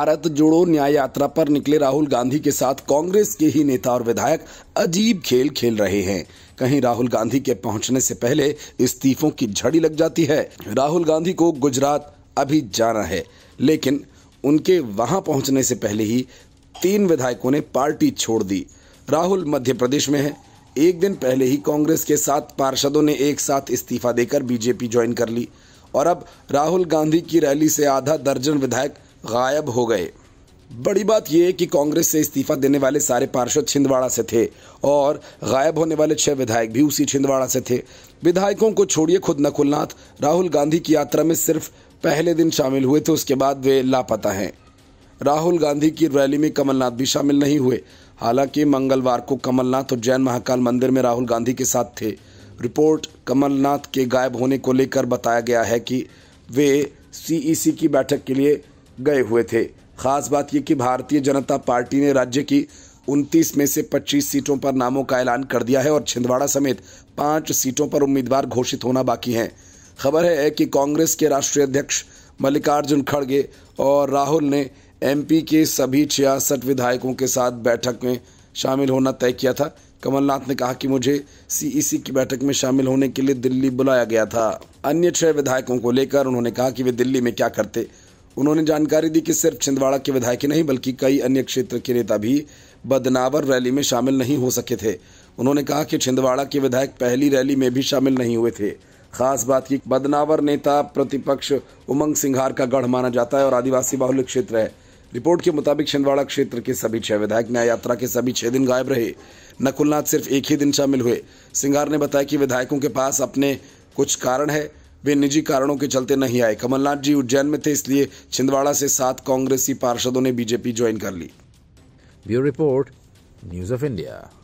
भारत जोड़ो न्याय यात्रा पर निकले राहुल गांधी के साथ कांग्रेस के ही नेता और विधायक अजीब खेल खेल रहे हैं कहीं राहुल गांधी के पहुंचने से पहले इस्तीफों की झड़ी लग जाती है राहुल गांधी को गुजरात अभी जाना है लेकिन उनके वहां पहुंचने से पहले ही तीन विधायकों ने पार्टी छोड़ दी राहुल मध्य प्रदेश में है एक दिन पहले ही कांग्रेस के सात पार्षदों ने एक साथ इस्तीफा देकर बीजेपी ज्वाइन कर ली और अब राहुल गांधी की रैली से आधा दर्जन विधायक गायब हो गए बड़ी बात यह कि कांग्रेस से इस्तीफा देने वाले सारे पार्षद छिंदवाड़ा से थे और गायब होने वाले छह विधायक भी उसी छिंदवाड़ा से थे विधायकों को छोड़िए खुद नकुलनाथ राहुल गांधी की यात्रा में सिर्फ पहले दिन शामिल हुए थे उसके बाद वे लापता हैं राहुल गांधी की रैली में कमलनाथ भी शामिल नहीं हुए हालांकि मंगलवार को कमलनाथ और जैन महाकाल मंदिर में राहुल गांधी के साथ थे रिपोर्ट कमलनाथ के गायब होने को लेकर बताया गया है कि वे सीईसी की बैठक के लिए गए हुए थे खास बात यह कि भारतीय जनता पार्टी ने राज्य की 29 में से 25 सीटों पर नामों का ऐलान कर दिया है और छिंदवाड़ा समेत पांच सीटों पर उम्मीदवार घोषित होना बाकी हैं खबर है कि कांग्रेस के राष्ट्रीय अध्यक्ष मल्लिकार्जुन खड़गे और राहुल ने एमपी के सभी छियासठ विधायकों के साथ बैठक में शामिल होना तय किया था कमलनाथ ने कहा कि मुझे सीईसी की बैठक में शामिल होने के लिए दिल्ली बुलाया गया था अन्य छह विधायकों को लेकर उन्होंने कहा कि वे दिल्ली में क्या करते उन्होंने जानकारी दी कि सिर्फ छिंदवाड़ा के विधायक ही नहीं बल्कि कई अन्य क्षेत्र के नेता भी बदनावर रैली में शामिल नहीं हो सके थे उन्होंने कहा कि छिंदवाड़ा के विधायक पहली रैली में भी शामिल नहीं हुए थे खास बात की बदनावर नेता प्रतिपक्ष उमंग सिंघार का गढ़ माना जाता है और आदिवासी बाहुल्य क्षेत्र है रिपोर्ट के मुताबिक छिंदवाड़ा क्षेत्र के सभी छह विधायक न्याय यात्रा के सभी छह दिन गायब रहे नकुलनाथ सिर्फ एक ही दिन शामिल हुए सिंघार ने बताया कि विधायकों के पास अपने कुछ कारण है वे निजी कारणों के चलते नहीं आए कमलनाथ जी उज्जैन में थे इसलिए छिंदवाड़ा से सात कांग्रेसी पार्षदों ने बीजेपी ज्वाइन कर ली bureau report news of India